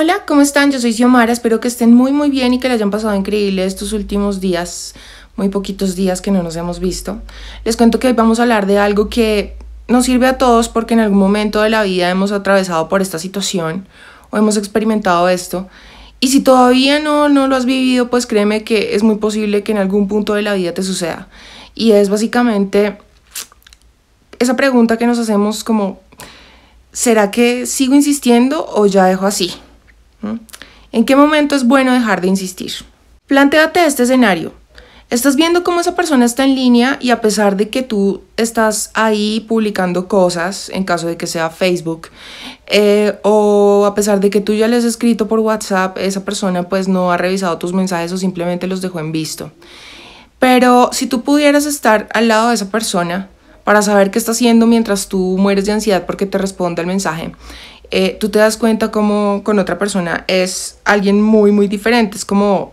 Hola, ¿cómo están? Yo soy Xiomara, espero que estén muy muy bien y que les hayan pasado increíble estos últimos días, muy poquitos días que no nos hemos visto. Les cuento que hoy vamos a hablar de algo que nos sirve a todos porque en algún momento de la vida hemos atravesado por esta situación o hemos experimentado esto. Y si todavía no, no lo has vivido, pues créeme que es muy posible que en algún punto de la vida te suceda. Y es básicamente esa pregunta que nos hacemos como, ¿será que sigo insistiendo o ya dejo así? ¿Mm? ¿En qué momento es bueno dejar de insistir? Planteate este escenario. Estás viendo cómo esa persona está en línea y a pesar de que tú estás ahí publicando cosas, en caso de que sea Facebook, eh, o a pesar de que tú ya le has escrito por WhatsApp, esa persona pues no ha revisado tus mensajes o simplemente los dejó en visto. Pero si tú pudieras estar al lado de esa persona para saber qué está haciendo mientras tú mueres de ansiedad porque te responde el mensaje eh, tú te das cuenta como con otra persona es alguien muy, muy diferente. Es como,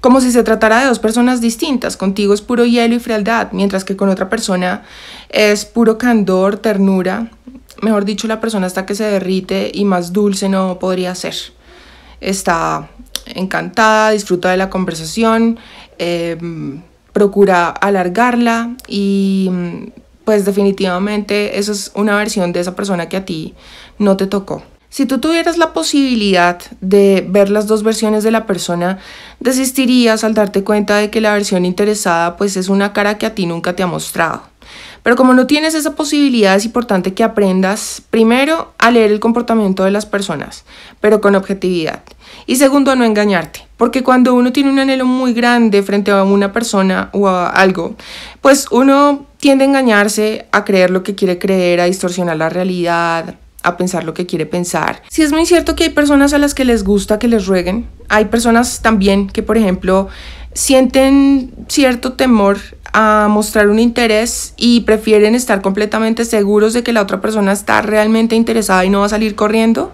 como si se tratara de dos personas distintas. Contigo es puro hielo y frialdad, mientras que con otra persona es puro candor, ternura. Mejor dicho, la persona hasta que se derrite y más dulce no podría ser. Está encantada, disfruta de la conversación, eh, procura alargarla y mm, pues definitivamente esa es una versión de esa persona que a ti no te tocó. Si tú tuvieras la posibilidad de ver las dos versiones de la persona, desistirías al darte cuenta de que la versión interesada pues es una cara que a ti nunca te ha mostrado. Pero como no tienes esa posibilidad, es importante que aprendas primero a leer el comportamiento de las personas, pero con objetividad. Y segundo, no engañarte. Porque cuando uno tiene un anhelo muy grande frente a una persona o a algo, pues uno tiende a engañarse, a creer lo que quiere creer, a distorsionar la realidad, a pensar lo que quiere pensar. Si es muy cierto que hay personas a las que les gusta que les rueguen, hay personas también que, por ejemplo, sienten cierto temor a mostrar un interés y prefieren estar completamente seguros de que la otra persona está realmente interesada y no va a salir corriendo.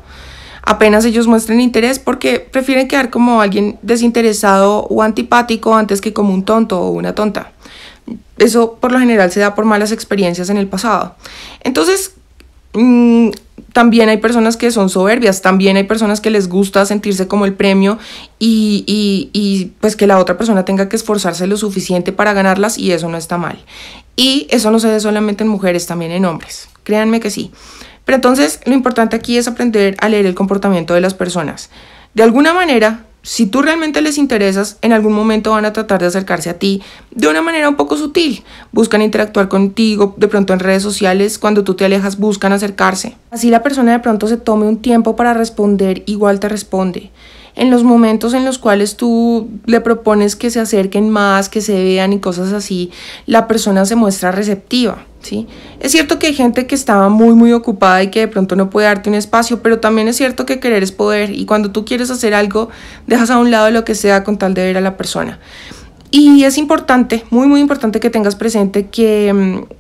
Apenas ellos muestren interés porque prefieren quedar como alguien desinteresado o antipático antes que como un tonto o una tonta. Eso por lo general se da por malas experiencias en el pasado. Entonces, mm, también hay personas que son soberbias, también hay personas que les gusta sentirse como el premio y, y, y, pues que la otra persona tenga que esforzarse lo suficiente para ganarlas y eso no está mal. Y eso no se ve solamente en mujeres, también en hombres. Créanme que sí. Pero entonces lo importante aquí es aprender a leer el comportamiento de las personas. De alguna manera, si tú realmente les interesas, en algún momento van a tratar de acercarse a ti de una manera un poco sutil. Buscan interactuar contigo, de pronto en redes sociales, cuando tú te alejas, buscan acercarse. Así la persona de pronto se tome un tiempo para responder, igual te responde en los momentos en los cuales tú le propones que se acerquen más, que se vean y cosas así, la persona se muestra receptiva. ¿Sí? Es cierto que hay gente que estaba muy muy ocupada y que de pronto no puede darte un espacio, pero también es cierto que querer es poder y cuando tú quieres hacer algo, dejas a un lado lo que sea con tal de ver a la persona. Y es importante, muy muy importante que tengas presente que mm,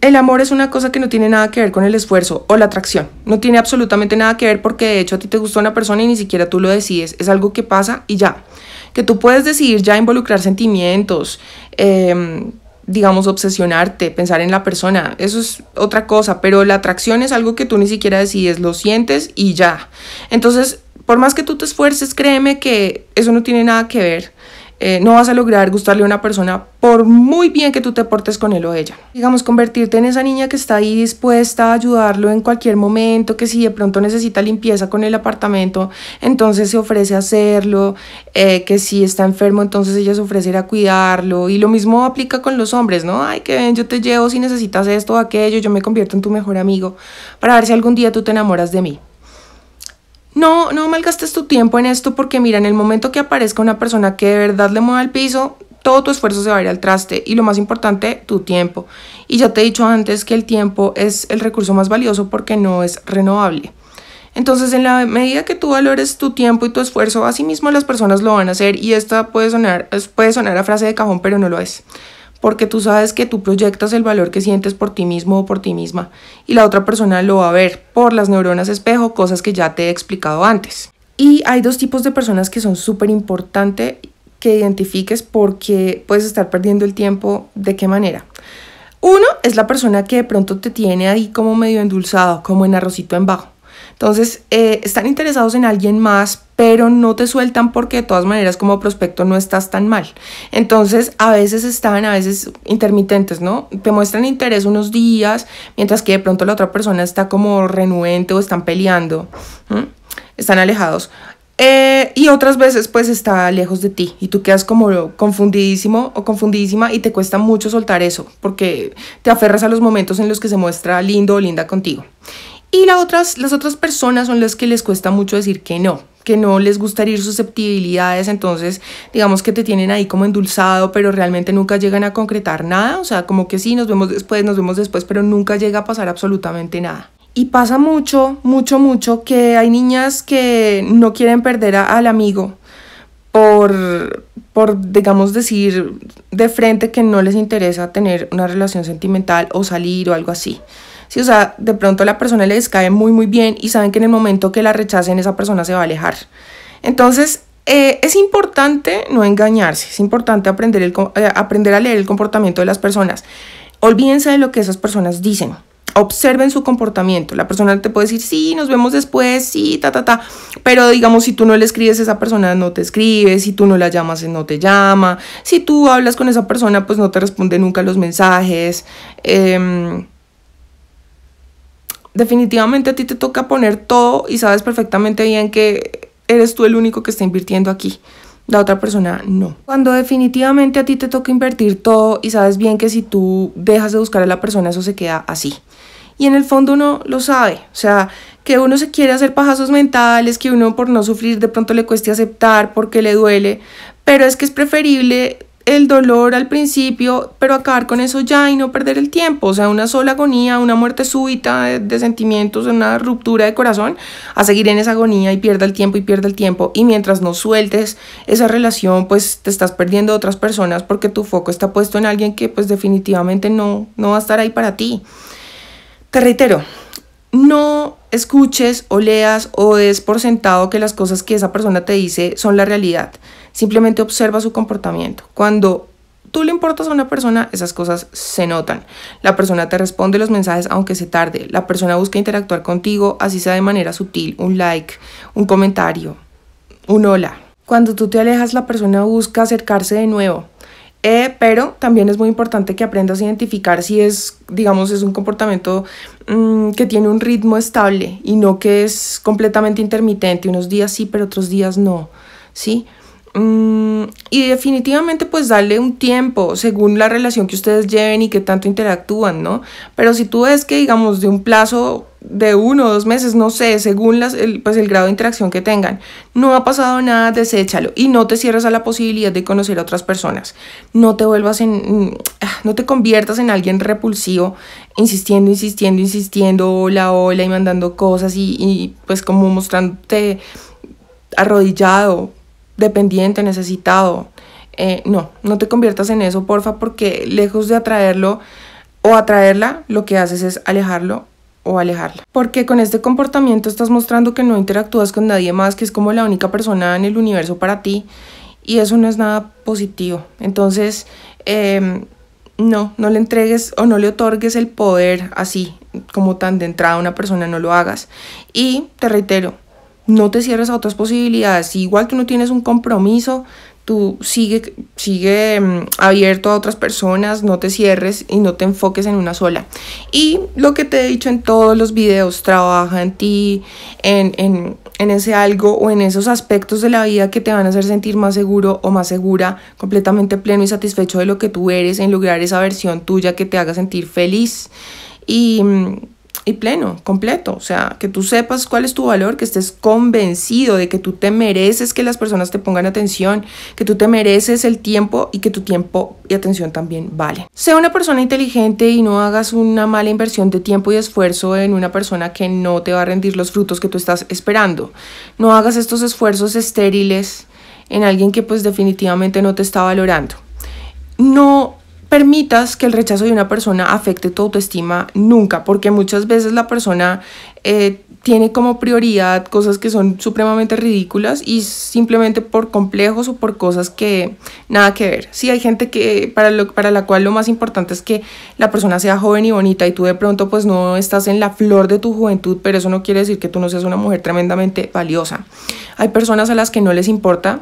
el amor es una cosa que no tiene nada que ver con el esfuerzo o la atracción. No tiene absolutamente nada que ver porque de hecho a ti te gusta una persona y ni siquiera tú lo decides. Es algo que pasa y ya. Que tú puedes decidir ya involucrar sentimientos, em, digamos, obsesionarte, pensar en la persona. Eso es otra cosa, pero la atracción es algo que tú ni siquiera decides, lo sientes y ya. Entonces, por más que tú te esfuerces, créeme que eso no tiene nada que ver eh, no vas a lograr gustarle a una persona por muy bien que tú te portes con él o ella. Digamos, convertirte en esa niña que está ahí dispuesta a ayudarlo en cualquier momento, que si de pronto necesita limpieza con el apartamento, entonces se ofrece a hacerlo, eh, que si está enfermo, entonces ella se ofrece a a cuidarlo. Y lo mismo aplica con los hombres, ¿no? Ay, que ven, yo te llevo si necesitas esto o aquello, yo me convierto en tu mejor amigo, para ver si algún día tú te enamoras de mí no, no malgastes tu tiempo en esto porque mira, en el momento que aparezca una persona que de verdad le mueva el piso, todo tu esfuerzo se va a ir al traste y lo más importante, tu tiempo. Y ya te he dicho antes que el tiempo es el recurso más valioso porque no es renovable. Entonces, en la medida que tú valores tu tiempo y tu esfuerzo, mismo las personas lo van a hacer y esta puede sonar, puede sonar a frase de cajón, pero no lo es porque tú sabes que tú proyectas el valor que sientes por ti mismo o por ti misma y la otra persona lo va a ver por las neuronas espejo, cosas que ya te he explicado antes. Y hay dos tipos de personas que son súper importantes que identifiques porque puedes estar perdiendo el tiempo de qué manera. Uno es la persona que de pronto te tiene ahí como medio endulzado, como en arrocito en bajo entonces, eh, están interesados en alguien más, pero no te sueltan porque de todas maneras como prospecto no estás tan mal. Entonces, a veces están, a veces intermitentes, ¿no? Te muestran interés unos días, mientras que de pronto la otra persona está como renuente o están peleando, están alejados. Eh, y otras veces pues está lejos de ti y tú quedas como confundidísimo o confundidísima y te cuesta mucho soltar eso porque te aferras a los momentos en los que se muestra lindo o linda contigo. Y otras, las otras personas son las que les cuesta mucho decir que no, que no les gusta ir susceptibilidades, entonces digamos que te tienen ahí como endulzado, pero realmente nunca llegan a concretar nada, o sea, como que sí, nos vemos después, nos vemos después, pero nunca llega a pasar absolutamente nada. Y pasa mucho, mucho, mucho que hay niñas que no quieren perder al amigo por, por, digamos, decir de frente que no les interesa tener una relación sentimental o salir o algo así. Si, o sea, de pronto la persona les cae muy, muy bien y saben que en el momento que la rechacen, esa persona se va a alejar. Entonces, eh, es importante no engañarse, es importante aprender, eh, aprender a leer el comportamiento de las personas. Olvídense de lo que esas personas dicen. Observen su comportamiento. La persona te puede decir, sí, nos vemos después, sí, ta, ta, ta. Pero digamos, si tú no le escribes, esa persona no te escribe. Si tú no la llamas, no te llama. Si tú hablas con esa persona, pues no te responde nunca los mensajes. Em, definitivamente a ti te toca poner todo y sabes perfectamente bien que eres tú el único que está invirtiendo aquí. La otra persona no. Cuando definitivamente a ti te toca invertir todo y sabes bien que si tú dejas de buscar a la persona eso se queda así. Y en el fondo uno lo sabe, o sea, que uno se quiere hacer pajazos mentales, que uno por no sufrir de pronto le cueste aceptar porque le duele, pero es que es preferible el dolor al principio, pero acabar con eso ya y no perder el tiempo. O sea, una sola agonía, una muerte súbita de, sentimientos, una ruptura de corazón, a seguir en esa agonía y pierda el tiempo y pierda el tiempo. Y mientras no sueltes esa relación, pues te estás perdiendo otras personas porque tu foco está puesto en alguien que pues definitivamente no, no va a estar ahí para ti. Te reitero, no escuches o leas o des por sentado que las cosas que esa persona te dice son la realidad. Simplemente observa su comportamiento. Cuando tú le importas a una persona, esas cosas se notan. La persona te responde los mensajes aunque se tarde. La persona busca interactuar contigo, así sea de manera sutil, un like, un comentario, un hola. Cuando tú te alejas, la persona busca acercarse de nuevo. Eh, pero también es muy importante que aprendas a identificar si es, digamos, es un comportamiento mm, que tiene un ritmo estable y no que es completamente intermitente, unos días sí, pero otros días no, ¿sí? Mm, y definitivamente pues darle un tiempo según la relación que ustedes lleven y que tanto interactúan, ¿no? Pero si tú ves que digamos de un plazo de uno o dos meses, no sé, según las, el, pues el grado de interacción que tengan, no ha pasado nada, deséchalo y no te cierres a la posibilidad de conocer a otras personas. No te vuelvas en, mm, ah, no te conviertas en alguien repulsivo, insistiendo, insistiendo, insistiendo, hola, hola y mandando cosas y, y pues como mostrándote arrodillado dependiente, necesitado. Eh, no, no te conviertas en eso, porfa, porque lejos de atraerlo o atraerla, lo que haces es alejarlo o alejarla. Porque con este comportamiento estás mostrando que no interactúas con nadie más, que es como la única persona en el universo para ti, y eso no es nada positivo. Entonces, em, no, no le entregues o no le otorgues el poder así, como tan de entrada una persona, no lo hagas. Y te reitero, no te cierres a otras posibilidades. igual tú no tienes un compromiso, tú sigue, sigue mm, abierto a otras personas, no te cierres y no te enfoques en una sola. Y lo que te he dicho en todos los videos, trabaja en ti, en, en, en ese algo o en esos aspectos de la vida que te van a hacer sentir más seguro o más segura, completamente pleno y satisfecho de lo que tú eres, en lograr esa versión tuya que te haga sentir feliz. Y mm, pleno, completo. O sea, que tú sepas cuál es tu valor, que estés convencido de que tú te mereces que las personas te pongan atención, que tú te mereces el tiempo y que tu tiempo y atención también valen. Sea una persona inteligente y no hagas una mala inversión de tiempo y esfuerzo en una persona que no te va a rendir los frutos que tú estás esperando. No hagas estos esfuerzos estériles en alguien que pues definitivamente no te está valorando. No permitas que el rechazo de una persona afecte tu autoestima nunca, porque muchas veces la persona eh, tiene como prioridad cosas que son supremamente ridículas y simplemente por complejos o por cosas que nada que ver. Sí, hay gente que para, lo, para la cual lo más importante es que la persona sea joven y bonita y tú de pronto pues no estás en la flor de tu juventud, pero eso no quiere decir que tú no seas una mujer tremendamente valiosa. Hay personas a las que no les importa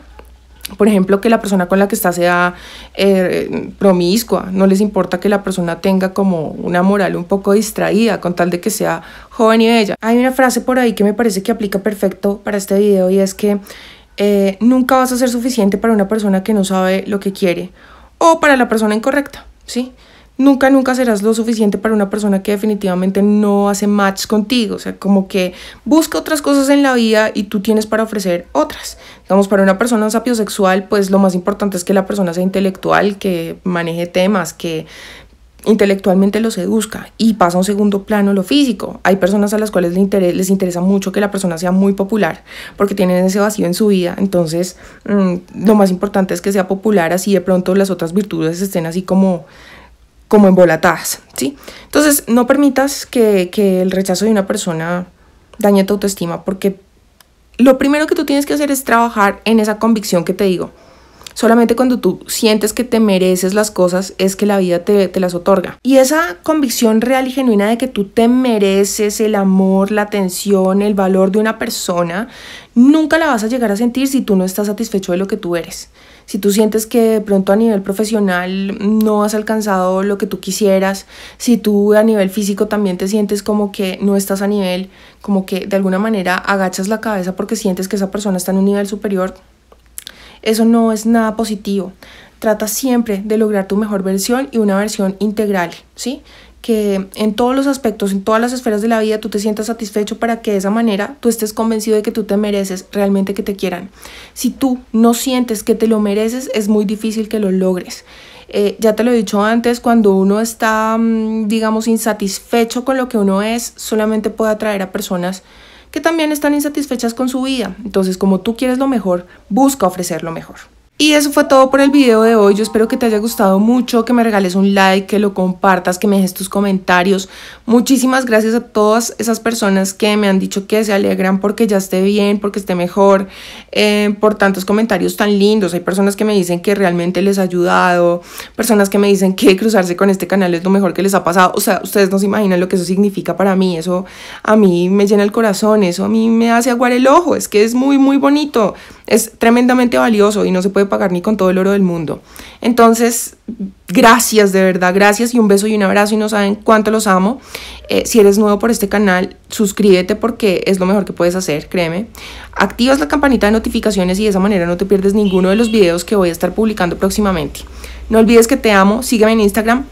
por ejemplo, que la persona con la que está sea eh, promiscua, no les importa que la persona tenga como una moral un poco distraída, con tal de que sea joven y bella. Hay una frase por ahí que me parece que aplica perfecto para este video y es que eh, nunca vas a ser suficiente para una persona que no sabe lo que quiere o para la persona incorrecta, ¿sí? nunca, nunca serás lo suficiente para una persona que definitivamente no hace match contigo. O sea, como que busca otras cosas en la vida y tú tienes para ofrecer otras. Digamos, para una persona sapiosexual, pues lo más importante es que la persona sea intelectual, que maneje temas, que intelectualmente lo seduzca y pasa a un segundo plano lo físico. Hay personas a las cuales les interesa, les interesa mucho que la persona sea muy popular porque tienen ese vacío en su vida. Entonces, mm, lo más importante es que sea popular, así de pronto las otras virtudes estén así como como embolatadas, ¿sí? Entonces, no permitas que, que el rechazo de una persona dañe tu autoestima, porque lo primero que tú tienes que hacer es trabajar en esa convicción que te digo. Solamente cuando tú sientes que te mereces las cosas es que la vida te, las otorga. Y esa convicción real y genuina de que tú te mereces el amor, la atención, el valor de una persona, nunca la vas a llegar a sentir si tú no estás satisfecho de lo que tú eres. Si tú sientes que de pronto a nivel profesional no has alcanzado lo que tú quisieras, si tú a nivel físico también te sientes como que no estás a nivel, como que de alguna manera agachas la cabeza porque sientes que esa persona está en un nivel superior, eso no es nada positivo. Trata siempre de lograr tu mejor versión y una versión integral, ¿sí? que en todos los aspectos, en todas las esferas de la vida, tú te sientas satisfecho para que de esa manera tú estés convencido de que tú te mereces realmente que te quieran. Si tú no sientes que te lo mereces, es muy difícil que lo logres. Eh, ya te lo he dicho antes, cuando uno está, mm, digamos, insatisfecho con lo que uno es, solamente puede atraer a personas que también están insatisfechas con su vida. Entonces, como tú quieres lo mejor, busca ofrecer lo mejor. Y eso fue todo por el video de hoy. Yo espero que te haya gustado mucho, que me regales un like, que lo compartas, que me dejes tus comentarios. Muchísimas gracias a todas esas personas que me han dicho que se alegran porque ya esté bien, porque esté mejor, eh, por tantos comentarios tan lindos. Hay personas que me dicen que realmente les ha ayudado, personas que me dicen que cruzarse con este canal es lo mejor que les ha pasado. O sea, ustedes no se imaginan lo que eso significa para mí. Eso a mí me llena el corazón, eso a mí me hace aguar el ojo. Es que es muy, muy bonito. Es tremendamente valioso y no se puede pagar ni con todo el oro del mundo. Entonces, gracias de verdad, gracias y un beso y un abrazo y no saben cuánto los amo. Eh, si eres nuevo por este canal, suscríbete porque es lo mejor que puedes hacer, créeme. Activas la campanita de notificaciones y de esa manera no te pierdes ninguno de los videos que voy a estar publicando próximamente. No olvides que te amo, sígueme en Instagram,